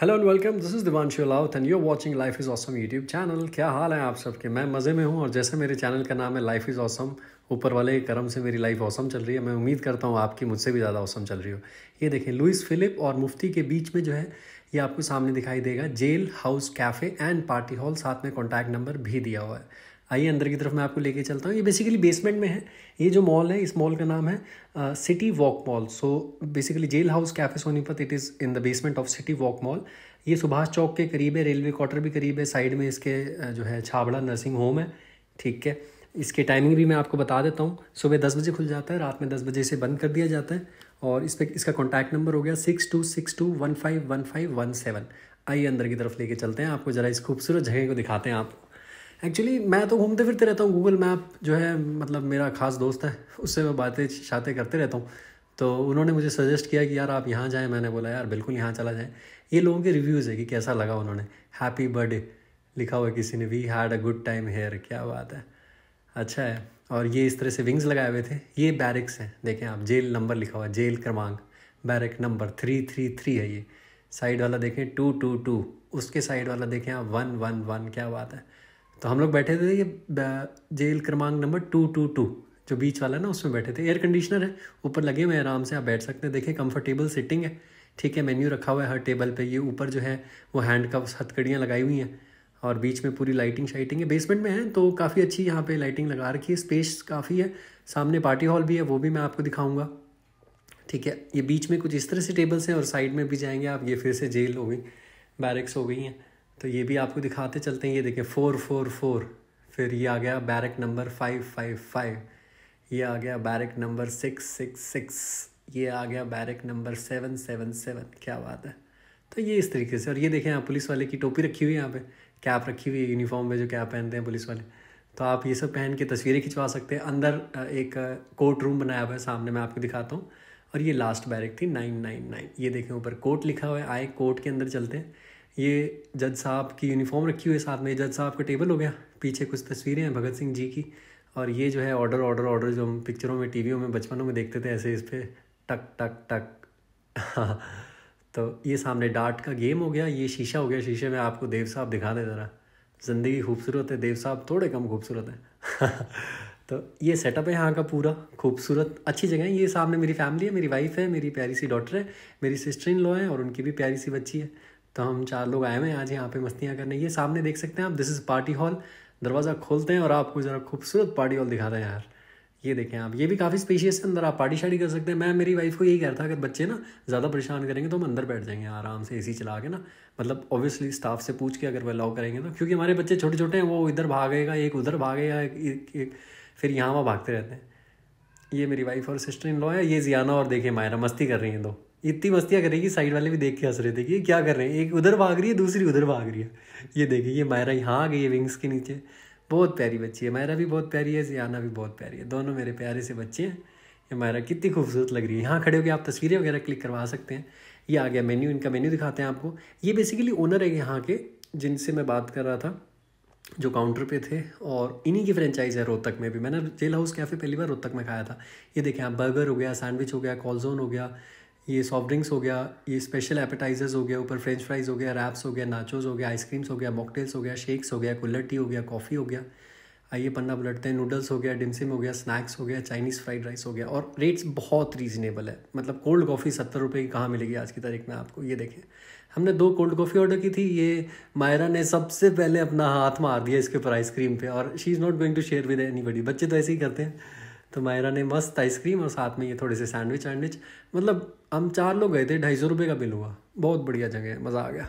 hello and welcome this is Divanshu Raut and you watching life is awesome YouTube channel क्या हाल है आप सबके मैं मज़े में हूँ और जैसे मेरे चैनल का नाम है लाइफ इज़ ऑसम ऊपर वाले कर्म से मेरी लाइफ ऑसम चल रही है मैं उम्मीद करता हूँ आपकी मुझसे भी ज़्यादा औसम चल रही हो ये देखें लुइस फिलिप और मुफ्ती के बीच में जो है ये आपको सामने दिखाई देगा jail house cafe and party hall साथ में कॉन्टैक्ट नंबर भी दिया हुआ है आइए अंदर की तरफ मैं आपको लेके चलता हूँ ये बेसिकली बेसमेंट में है ये जो मॉल है इस मॉल का नाम है city walk mall so basically jail house cafe Sonipat it is in the basement of city walk mall ये सुभाष चौक के करीब है रेलवे क्वार्टर भी करीब है साइड में इसके uh, जो है छाबड़ा नर्सिंग होम है ठीक है इसके टाइमिंग भी मैं आपको बता देता हूँ सुबह दस बजे खुल जाता है रात में दस बजे से बंद कर दिया जाता है और इस पर इसका कॉन्टैक्ट नंबर हो गया six two six two one five one five one seven आइए अंदर की तरफ लेके चलते हैं आपको ज़रा इस खूबसूरत जगह को दिखाते हैं आपको एक्चुअली मैं तो घूमते फिरते रहता हूँ गूगल मैप जो है मतलब मेरा खास दोस्त है उससे मैं बातें शातें करते रहता हूँ तो उन्होंने मुझे सजेस्ट किया कि यार आप यहाँ जाएँ मैंने बोला यार बिल्कुल यहाँ चला जाए ये लोगों के रिव्यूज़ है कि कैसा लगा उन्होंने हैप्पी बर्थडे लिखा हुआ किसी ने we had a good time here क्या बात है अच्छा है और ये इस तरह से विंग्स लगाए हुए थे ये बैरिक्स हैं देखें आप जेल नंबर लिखा हुआ जेल क्रमांक barrack number three three three है ये साइड वाला देखें टू टू टू उसके साइड वाला देखें आप वन वन वन क्या बात है तो हम लोग बैठे थे ये जेल क्रमांक नंबर टू टू टू जो बीच वाला ना उसमें बैठे थे एयर कंडीशनर है ऊपर लगे हुए आराम से आप बैठ सकते हैं देखिए कंफर्टेबल सिटिंग है ठीक है मेन्यू रखा हुआ है हर टेबल पे ये ऊपर जो है वो हैंड कप्स हथकड़ियाँ लगाई हुई हैं और बीच में पूरी लाइटिंग शाइटिंग है बेसमेंट में है तो काफ़ी अच्छी यहाँ पे लाइटिंग लगा रखी है स्पेस काफ़ी है सामने पार्टी हॉल भी है वो भी मैं आपको दिखाऊंगा ठीक है ये बीच में कुछ इस तरह से टेबल्स हैं और साइड में भी जाएंगे आप ये फिर से जेल हो गई बैरिक्स हो गई हैं तो ये भी आपको दिखाते चलते हैं ये देखें फोर फोर फोर फिर ये आ गया barrack number five five five ये आ गया barrack number six six six ये आ गया barrack number seven seven seven क्या बात है तो ये इस तरीके से और ये देखें आप पुलिस वाले की टोपी रखी हुई है यहाँ पे कैप रखी हुई है यूनिफॉर्म में जो कैप पहनते हैं पुलिस वाले तो आप ये सब पहन के तस्वीरें खिंचवा सकते हैं अंदर एक कोर्ट रूम बनाया हुआ है सामने मैं आपको दिखाता हूँ और ये लास्ट बैरक थी नाइन नाइन नाइन ये देखें ऊपर कोर्ट लिखा हुआ है आए कोर्ट के अंदर चलते हैं ये जज साहब की यूनिफॉर्म रखी हुई है साथ में जज साहब का टेबल हो गया पीछे कुछ तस्वीरें हैं भगत सिंह जी की और ये जो है ऑर्डर ऑर्डर ऑर्डर जो हम पिक्चरों में टीवियों में बचपनों में देखते थे ऐसे इस पर टक टक टक तो ये सामने डाट का गेम हो गया ये शीशा हो गया शीशे में आपको देव साहब दिखा दे ज़रा ज़िंदगी खूबसूरत है देव साहब थोड़े कम खूबसूरत हैं तो ये सेटअप है यहाँ का पूरा खूबसूरत अच्छी जगह है ये सामने मेरी फैमिली है मेरी वाइफ है मेरी प्यारी सी डॉटर है मेरी सिस्टर इन लॉ है और उनकी भी प्यारी सी बच्ची है तो हम चार लोग आए हुए हैं आज यहाँ पे मस्तियाँ करने ये सामने देख सकते हैं आप दिस इज़ पार्टी हॉल दरवाज़ा खोलते हैं और आपको ज़रा खूबसूरत पार्टी हॉल दिखा रहे हैं यार ये देखें आप ये भी काफ़ी स्पेशियस है अंदर आप पार्टी शाड़ी कर सकते हैं मैं मेरी वाइफ को यही कह रहा था अगर बच्चे ना ज़्यादा परेशान करेंगे तो हम अंदर बैठ जाएंगे आराम से एसी चला के ना मतलब ऑब्वियसली स्टाफ से पूछ के अगर वह अलाउ करेंगे तो क्योंकि हमारे बच्चे छोटे छोटे हैं वो इधर भागेगा एक उधर भागेगा एक, एक फिर यहाँ वहाँ भागते रहते हैं ये मेरी वाइफ और सिस्टर इन लॉ है ये जियाना और देखे मायरा मस्ती कर रही हैं दो इतनी मस्तियाँ कर रही कि साइड वाले भी देख के हंस रहे थे कि ये क्या कर रहे हैं एक उधर भाग रही है दूसरी उधर भाग रही है ये देखिए ये मायरा यहाँ आ गई है विंग्स के नीचे बहुत प्यारी बच्ची है मायरा भी बहुत प्यारी है जियाना भी बहुत प्यारी है दोनों मेरे प्यारे से बच्चे हैं ये मायरा कितनी खूबसूरत लग रही है यहाँ खड़े होकर आप तस्वीरें वगैरह क्लिक करवा सकते हैं ये आ गया मेन्यू इनका मेन्यू दिखाते हैं आपको ये बेसिकली ओनर है यहाँ के जिनसे मैं बात कर रहा था जो काउंटर पे थे और इन्हीं की फ्रेंचाइज है रोहतक में भी मैंने जेल हाउस कैफ़े पहली बार रोहतक में खाया था ये देखें आप बर्गर हो गया सैंडविच हो गया कॉलजोन हो गया ये सॉफ्ट ड्रिंक्स हो गया ये स्पेशल एपेटाइजर्स हो गया ऊपर फ्रेंच फ्राइज़ हो गया रैप्स हो गया नाचोज हो गया आइसक्रीम्स हो गया मॉकटेल्स हो गया शेक्स हो गया कुल्लर टी हो गया कॉफ़ी हो गया आइए पन्ना पलटते हैं नूडल्स हो गया डिमसिम हो गया स्नैक्स हो गया चाइनीज़ फ्राइड राइस हो गया और रेट्स बहुत रीजनेबल है मतलब कोल्ड कॉफ़ी सत्तर रुपये की कहाँ मिलेगी आज की तारीख में आपको ये देखें हमने दो कोल्ड कॉफ़ी ऑर्डर की थी ये मायरा ने सबसे पहले अपना हाथ मार दिया इसके ऊपर आइसक्रीम पे और she is not going to share with anybody बच्चे तो ऐसे ही करते हैं तो मायरा ने मस्त आइसक्रीम और साथ में ये थोड़े से सैंडविच वैंडविच मतलब हम चार लोग गए थे ढाई सौ रुपये का बिल हुआ बहुत बढ़िया जगह है मज़ा आ गया